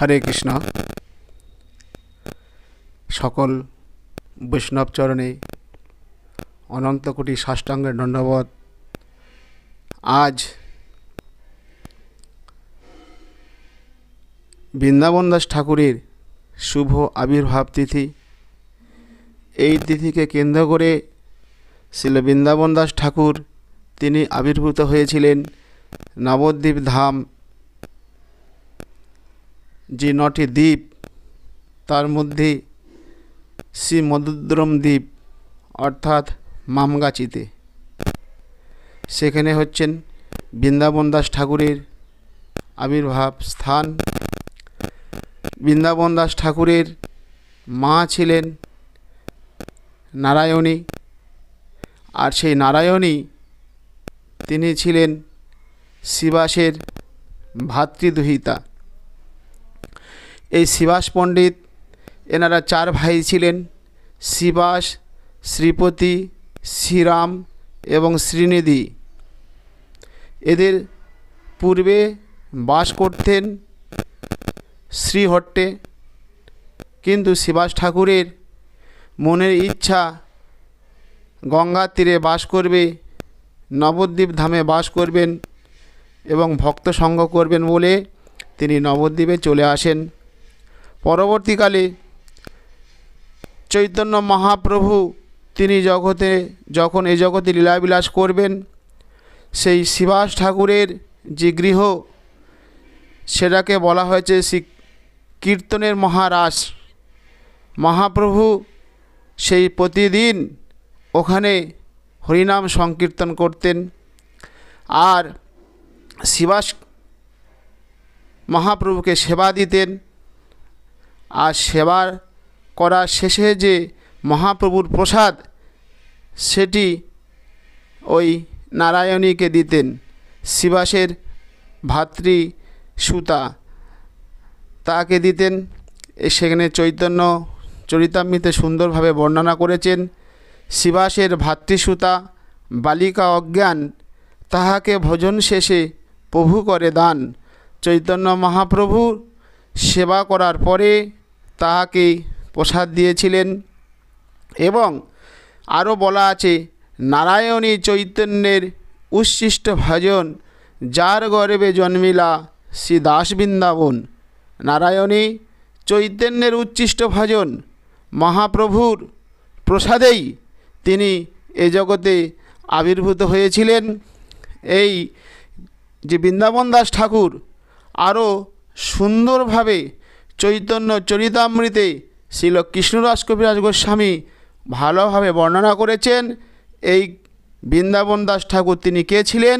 হরে কৃষ্ণ সকল বৈষ্ণব চরণে অনন্ত কোটি সাষ্টাঙ্গের দণ্ডবোধ আজ বৃন্দাবন দাস ঠাকুরের শুভ আবির্ভাব তিথি এই তিথিকে কেন্দ্র করে শিল বৃন্দাবন দাস ঠাকুর তিনি আবির্ভূত হয়েছিলেন নবদ্বীপ ধাম যে নটি দ্বীপ তার মধ্যে শ্রী মধুদ্রম দ্বীপ অর্থাৎ মামগাছিতে সেখানে হচ্ছেন বৃন্দাবন দাস ঠাকুরের আবির্ভাব স্থান বৃন্দাবন দাস ঠাকুরের মা ছিলেন নারায়ণী আর সেই নারায়ণী তিনি ছিলেন শিবাসের ভাতৃদুহিতা এই শিবাস পণ্ডিত এনারা চার ভাই ছিলেন শিবাস শ্রীপতি শ্রীরাম এবং শ্রীনিধি এদের পূর্বে বাস করতেন শ্রীহট্টে কিন্তু শিবাস ঠাকুরের মনের ইচ্ছা গঙ্গার তীরে বাস করবে নবদ্বীপ ধামে বাস করবেন এবং ভক্ত সঙ্গ করবেন বলে তিনি নবদ্বীপে চলে আসেন পরবর্তীকালে চৈতন্য মহাপ্রভু তিনি জগতে যখন এই জগতে লীলাবিলাস করবেন সেই শিবাস ঠাকুরের যে গৃহ সেটাকে বলা হয়েছে কীর্তনের মহারাস মহাপ্রভু সেই প্রতিদিন ওখানে হরিনাম সংকীর্তন করতেন আর শিবাস মহাপ্রভুকে সেবা দিতেন আর সেবা করা শেষে যে মহাপ্রভুর প্রসাদ সেটি ওই নারায়ণীকে দিতেন শিবাসের ভাতৃ সুতা তাকে দিতেন সেখানে চৈতন্য চরিতামৃতে সুন্দরভাবে বর্ণনা করেছেন শিবাসের ভাতৃসূতা বালিকা অজ্ঞান তাহাকে ভোজন শেষে প্রভু করে দান চৈতন্য মহাপ্রভু সেবা করার পরে তাহাকে প্রসাদ দিয়েছিলেন এবং আরও বলা আছে নারায়ণী চৈতন্যের উচ্ছিষ্ট ভজন যার গর্বে জন্মিলা শ্রী দাস বৃন্দাবন নারায়ণী চৈতন্যের উচ্ছিষ্ট ভজন মহাপ্রভুর প্রসাদেই তিনি এ জগতে আবির্ভূত হয়েছিলেন এই যে বৃন্দাবন দাস ঠাকুর আরও সুন্দরভাবে চৈতন্য চরিতামৃতে শিল কৃষ্ণদাস কবিরাজ গোস্বামী ভালোভাবে বর্ণনা করেছেন এই বৃন্দাবন দাস ঠাকুর তিনি কে ছিলেন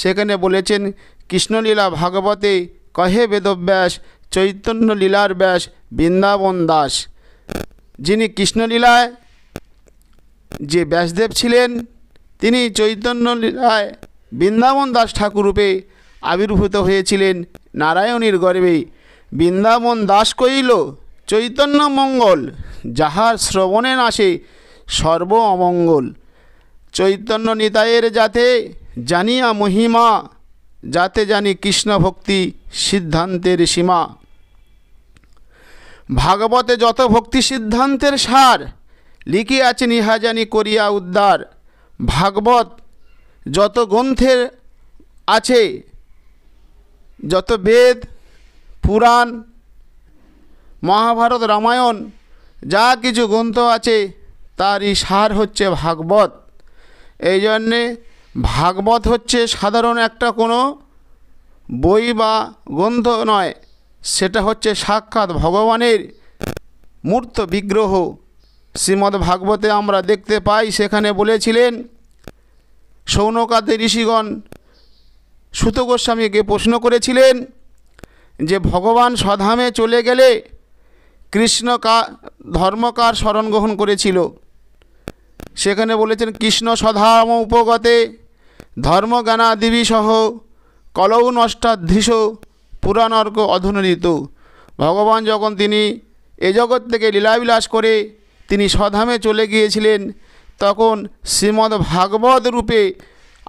সেখানে বলেছেন কৃষ্ণলীলা ভাগবতে কহে বেদব্যাস চৈতন্য লীলার ব্যাস বৃন্দাবন দাস যিনি কৃষ্ণলীলায় যে ব্যাসদেব ছিলেন তিনি চৈতন্য লীলায় বৃন্দাবন দাস ঠাকুর রূপে আবির্ভূত হয়েছিলেন নারায়ণীর গর্বে বৃন্দাবন দাস কহিল চৈতন্য মঙ্গল যাহার শ্রবণে আসে সর্ব অমঙ্গল চৈতন্য নিতায়ের যাতে জানিয়া মহিমা যাতে জানি কৃষ্ণ ভক্তি সিদ্ধান্তের সীমা ভাগবতে যত ভক্তি সিদ্ধান্তের সার লিখিয়াছেন ইহা জানি করিয়া উদ্ধার ভাগবত যত গ্রন্থের আছে যত বেদ পুরাণ মহাভারত রামায়ণ যা কিছু গ্রন্থ আছে তারই সার হচ্ছে ভাগবত এই জন্যে ভাগবত হচ্ছে সাধারণ একটা কোনো বই বা গ্রন্থ নয় সেটা হচ্ছে সাক্ষাৎ ভগবানের মূর্ত বিগ্রহ শ্রীমদ্ ভাগবতে আমরা দেখতে পাই সেখানে বলেছিলেন সৌনকাতে ঋষিগণ সুত গোস্বামীকে প্রশ্ন করেছিলেন যে ভগবান সধামে চলে গেলে কৃষ্ণ কা ধর্মকার স্মরণ গ্রহণ করেছিল সেখানে বলেছেন কৃষ্ণ সধাম উপগতে ধর্মজ্ঞানাদিবি সহ কলৌ নষ্টাধীশ পুরানর্ক অধুনরিত ভগবান যখন তিনি এ জগৎ থেকে লীলাবিলাস করে তিনি সধামে চলে গিয়েছিলেন তখন শ্রীমদ্ ভাগবত রূপে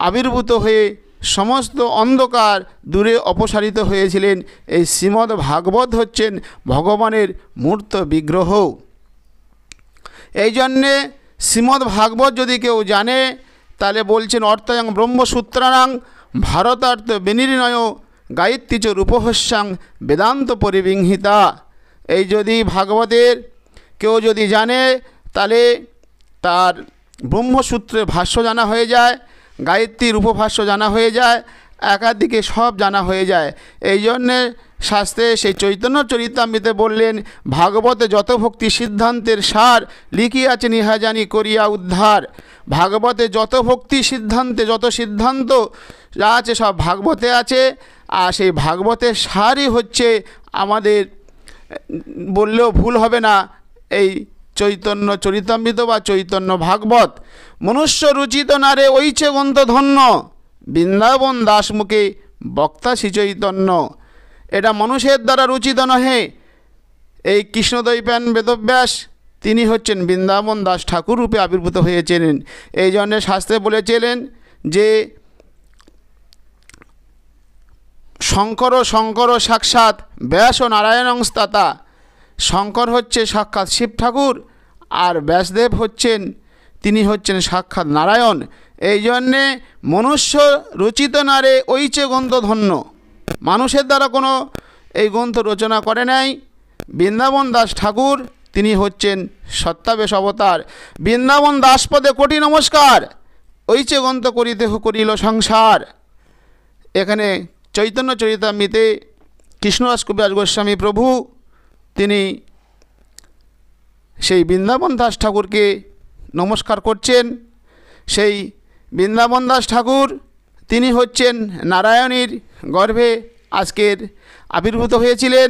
আবির্ভূত হয়ে সমস্ত অন্ধকার দূরে অপসারিত হয়েছিলেন এই শ্রীমদ ভাগবত হচ্ছেন ভগবানের মূর্ত বিগ্রহ এই জন্যে শ্রীমদ ভাগবত যদি কেউ জানে তাহলে বলছেন অর্থায়ং ব্রহ্মসূত্রানাং ভারতার্থ বিনির্ণয় গায়িত্রীচ রূপহস্যাং বেদান্ত পরিবিংহিতা এই যদি ভাগবতের কেউ যদি জানে তাহলে তার ব্রহ্মসূত্রে ভাষ্য জানা হয়ে যায় গায়ত্রীর উপভাষ্য জানা হয়ে যায় একাধিকে সব জানা হয়ে যায় এই জন্যে শাস্ত্রে সেই চৈতন্য চরিতামৃতে বললেন ভাগবতে যত ভক্তি সিদ্ধান্তের সার লিখিয়াছেন ইহা জানি করিয়া উদ্ধার ভাগবতে যত ভক্তি সিদ্ধান্তে যত সিদ্ধান্ত যা আছে সব ভাগবতে আছে আর সেই ভাগবতের সারই হচ্ছে আমাদের বললেও ভুল হবে না এই চৈতন্য চরিতাম্বিত বা চৈতন্য ভাগবত মনুষ্য রুচিত নারে ঐছে ধন্য বৃন্দাবন দাসমুখে বক্তা চৈতন্য এটা মানুষের দ্বারা রচিত নহে এই কৃষ্ণদৈপ্যান বেদব্যাস তিনি হচ্ছেন বৃন্দাবন দাস ঠাকুর রূপে আবির্ভূত হয়েছিলেন এই জন্যে শাস্ত্রে বলেছিলেন যে শঙ্কর শঙ্কর সাক্ষাৎ ব্যাস ও নারায়ণ নারায়ণংস্তাতা শঙ্কর হচ্ছে সাক্ষাৎ শিব ঠাকুর আর ব্যাসদেব হচ্ছেন তিনি হচ্ছেন সাক্ষাৎ নারায়ণ এই জন্যে মনুষ্য রচিত নারে ঐচে গ্রন্থধন্য মানুষের দ্বারা কোনো এই গ্রন্থ রচনা করে নাই বৃন্দাবন দাস ঠাকুর তিনি হচ্ছেন সত্যাবেশ অবতার বৃন্দাবন দাসপদে কোটি নমস্কার ঐচে গ্রন্থ করিতে করিল সংসার এখানে চৈতন্য চরিতামিতে কৃষ্ণদাস কবিরাজ গোস্বামী প্রভু তিনি সেই বৃন্দাবন দাস ঠাকুরকে নমস্কার করছেন সেই বৃন্দাবন দাস ঠাকুর তিনি হচ্ছেন নারায়ণীর গর্ভে আজকের আবির্ভূত হয়েছিলেন